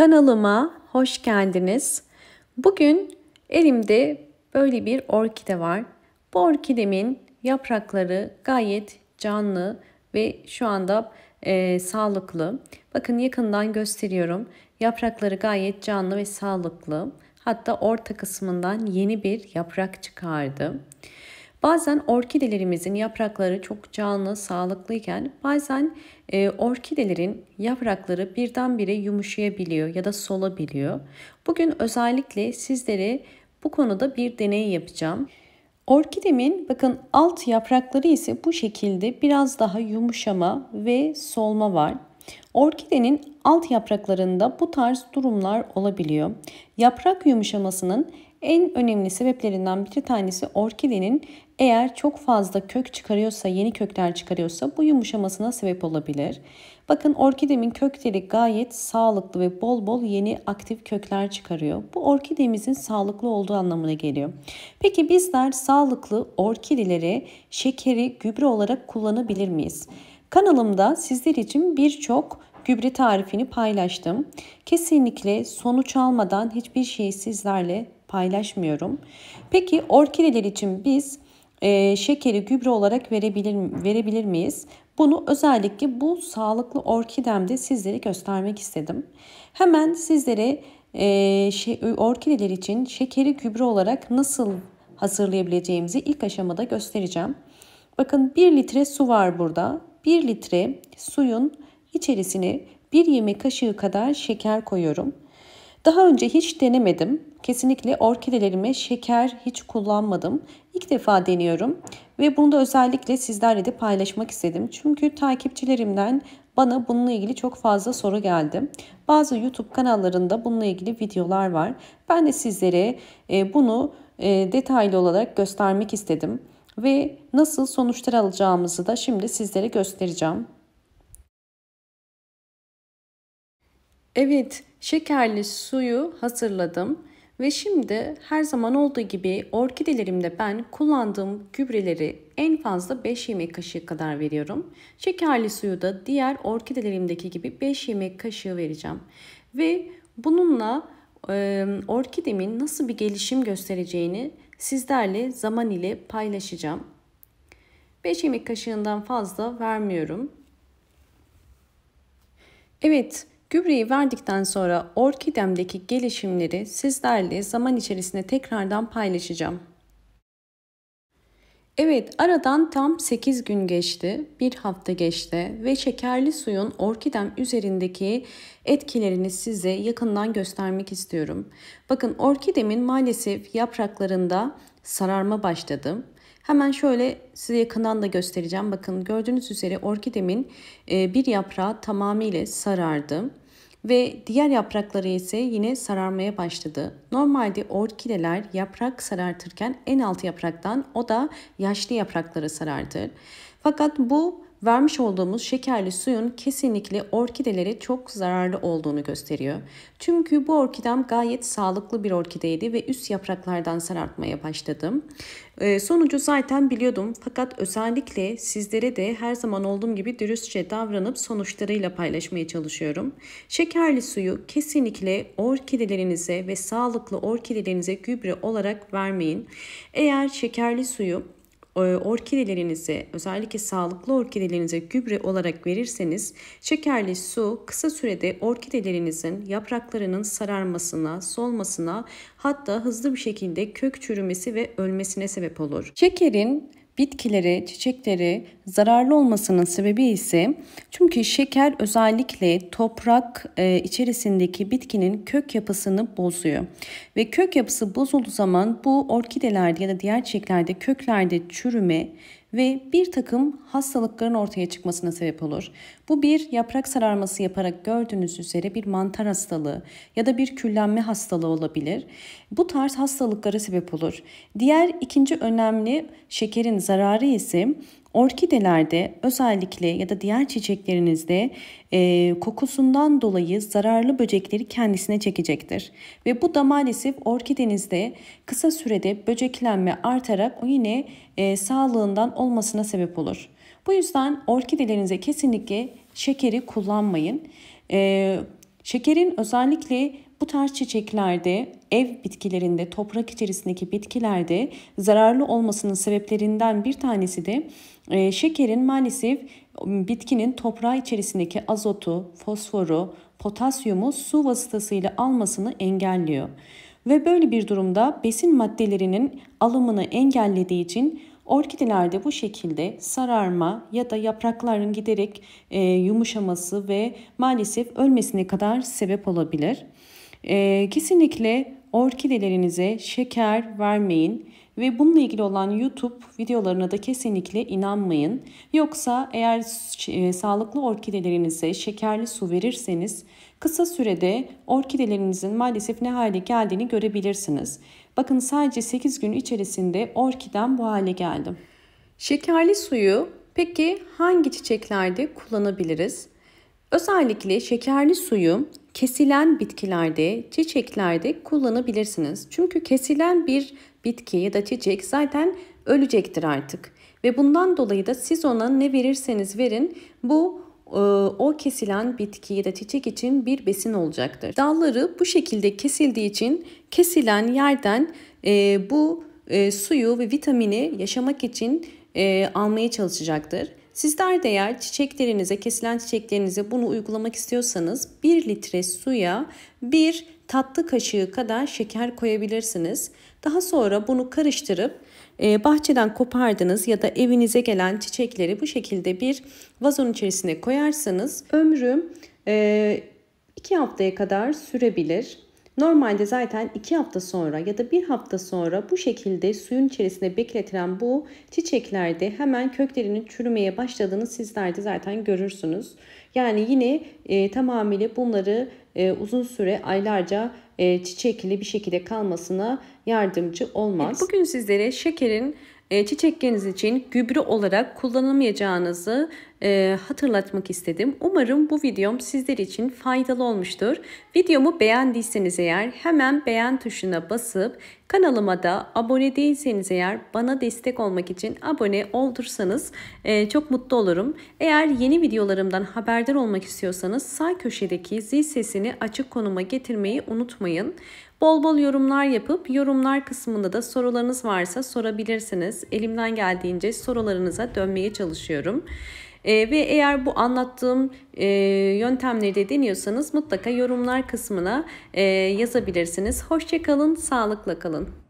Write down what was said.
Kanalıma hoş geldiniz. Bugün elimde böyle bir orkide var. Bu orkidemin yaprakları gayet canlı ve şu anda e, sağlıklı. Bakın yakından gösteriyorum. Yaprakları gayet canlı ve sağlıklı. Hatta orta kısmından yeni bir yaprak çıkardı. Bazen orkidelerimizin yaprakları çok canlı, sağlıklıyken bazen e, orkidelerin yaprakları birdenbire yumuşayabiliyor ya da solabiliyor. Bugün özellikle sizlere bu konuda bir deney yapacağım. Orkidemin bakın alt yaprakları ise bu şekilde biraz daha yumuşama ve solma var. Orkidenin alt yapraklarında bu tarz durumlar olabiliyor. Yaprak yumuşamasının en önemli sebeplerinden bir tanesi orkidenin eğer çok fazla kök çıkarıyorsa, yeni kökler çıkarıyorsa bu yumuşamasına sebep olabilir. Bakın orkidemin kökleri gayet sağlıklı ve bol bol yeni aktif kökler çıkarıyor. Bu orkidemizin sağlıklı olduğu anlamına geliyor. Peki bizler sağlıklı orkidelere şekeri gübre olarak kullanabilir miyiz? Kanalımda sizler için birçok gübre tarifini paylaştım. Kesinlikle sonuç almadan hiçbir şeyi sizlerle paylaşmıyorum. Peki orkideler için biz e, şekeri gübre olarak verebilir verebilir miyiz? Bunu özellikle bu sağlıklı orkidemde sizlere göstermek istedim. Hemen sizlere e, şey, orkideler için şekeri gübre olarak nasıl hazırlayabileceğimizi ilk aşamada göstereceğim. Bakın 1 litre su var burada. 1 litre suyun içerisine 1 yemek kaşığı kadar şeker koyuyorum. Daha önce hiç denemedim. Kesinlikle orkidelerime şeker hiç kullanmadım. İlk defa deniyorum ve bunu da özellikle sizlerle de paylaşmak istedim. Çünkü takipçilerimden bana bununla ilgili çok fazla soru geldi. Bazı YouTube kanallarında bununla ilgili videolar var. Ben de sizlere e, bunu e, detaylı olarak göstermek istedim ve nasıl sonuçlar alacağımızı da şimdi sizlere göstereceğim. Evet, şekerli suyu hazırladım ve şimdi her zaman olduğu gibi orkidelerimde ben kullandığım gübreleri en fazla 5 yemek kaşığı kadar veriyorum. Şekerli suyu da diğer orkidelerimdeki gibi 5 yemek kaşığı vereceğim. Ve bununla e, orkidemin nasıl bir gelişim göstereceğini sizlerle zaman ile paylaşacağım. 5 yemek kaşığından fazla vermiyorum. Evet, Gübreyi verdikten sonra orkidemdeki gelişimleri sizlerle zaman içerisinde tekrardan paylaşacağım. Evet aradan tam 8 gün geçti, bir hafta geçti ve şekerli suyun orkidem üzerindeki etkilerini size yakından göstermek istiyorum. Bakın orkidemin maalesef yapraklarında sararma başladı. Hemen şöyle size yakından da göstereceğim. Bakın gördüğünüz üzere orkidemin e, bir yaprağı tamamıyla sarardı ve diğer yaprakları ise yine sararmaya başladı. Normalde orkideler yaprak sarartırken en alt yapraktan o da yaşlı yaprakları sarartır. Fakat bu Vermiş olduğumuz şekerli suyun kesinlikle orkidelere çok zararlı olduğunu gösteriyor. Çünkü bu orkidem gayet sağlıklı bir orkideydi ve üst yapraklardan sarartmaya başladım. Ee, sonucu zaten biliyordum fakat özellikle sizlere de her zaman olduğum gibi dürüstçe davranıp sonuçlarıyla paylaşmaya çalışıyorum. Şekerli suyu kesinlikle orkidelerinize ve sağlıklı orkidelerinize gübre olarak vermeyin. Eğer şekerli suyu e, orkidelerinize, özellikle sağlıklı orkidelerinize gübre olarak verirseniz şekerli su kısa sürede orkidelerinizin yapraklarının sararmasına, solmasına hatta hızlı bir şekilde kök çürümesi ve ölmesine sebep olur. Şekerin Bitkileri, çiçekleri zararlı olmasının sebebi ise çünkü şeker özellikle toprak e, içerisindeki bitkinin kök yapısını bozuyor. Ve kök yapısı bozulduğu zaman bu orkidelerde ya da diğer çiçeklerde köklerde çürüme ve bir takım hastalıkların ortaya çıkmasına sebep olur. Bu bir yaprak sararması yaparak gördüğünüz üzere bir mantar hastalığı ya da bir küllenme hastalığı olabilir. Bu tarz hastalıklara sebep olur. Diğer ikinci önemli şekerin zararı ise Orkidelerde özellikle ya da diğer çiçeklerinizde e, kokusundan dolayı zararlı böcekleri kendisine çekecektir. Ve bu da maalesef orkidenizde kısa sürede böceklenme artarak o yine e, sağlığından olmasına sebep olur. Bu yüzden orkidelerinize kesinlikle şekeri kullanmayın. E, şekerin özellikle bu tarz çiçeklerde ev bitkilerinde, toprak içerisindeki bitkilerde zararlı olmasının sebeplerinden bir tanesi de e, şekerin maalesef bitkinin toprağı içerisindeki azotu, fosforu, potasyumu su vasıtasıyla almasını engelliyor. Ve böyle bir durumda besin maddelerinin alımını engellediği için Orkidelerde bu şekilde sararma ya da yaprakların giderek e, yumuşaması ve maalesef ölmesine kadar sebep olabilir. E, kesinlikle orkidelerinize şeker vermeyin ve bununla ilgili olan YouTube videolarına da kesinlikle inanmayın. Yoksa eğer e, sağlıklı orkidelerinize şekerli su verirseniz kısa sürede orkidelerinizin maalesef ne hale geldiğini görebilirsiniz. Bakın sadece 8 gün içerisinde orkiden bu hale geldi. Şekerli suyu peki hangi çiçeklerde kullanabiliriz? Özellikle şekerli suyu kesilen bitkilerde, çiçeklerde kullanabilirsiniz. Çünkü kesilen bir bitki ya da çiçek zaten ölecektir artık. Ve bundan dolayı da siz ona ne verirseniz verin bu e, o kesilen bitki ya da çiçek için bir besin olacaktır. Dalları bu şekilde kesildiği için kesilen yerden e, bu e, suyu ve vitamini yaşamak için almaya çalışacaktır. Sizler de eğer çiçeklerinize, kesilen çiçeklerinize bunu uygulamak istiyorsanız 1 litre suya 1 tatlı kaşığı kadar şeker koyabilirsiniz. Daha sonra bunu karıştırıp e, bahçeden kopardınız ya da evinize gelen çiçekleri bu şekilde bir vazon içerisine koyarsanız ömrüm 2 e, haftaya kadar sürebilir. Normalde zaten 2 hafta sonra ya da 1 hafta sonra bu şekilde suyun içerisinde bekletilen bu çiçeklerde hemen köklerinin çürümeye başladığını sizler de zaten görürsünüz. Yani yine e, tamamıyla bunları e, uzun süre aylarca e, çiçekli bir şekilde kalmasına yardımcı olmaz. Bugün sizlere şekerin e, çiçekleriniz için gübre olarak kullanamayacağınızı e, hatırlatmak istedim. Umarım bu videom sizler için faydalı olmuştur. Videomu beğendiyseniz eğer hemen beğen tuşuna basıp kanalıma da abone değilseniz eğer bana destek olmak için abone oldursanız e, çok mutlu olurum. Eğer yeni videolarımdan haberdar olmak istiyorsanız sağ köşedeki zil sesini açık konuma getirmeyi unutmayın. Bol bol yorumlar yapıp yorumlar kısmında da sorularınız varsa sorabilirsiniz. Elimden geldiğince sorularınıza dönmeye çalışıyorum. E, ve eğer bu anlattığım e, yöntemleri de deniyorsanız mutlaka yorumlar kısmına e, yazabilirsiniz. Hoşçakalın, sağlıkla kalın.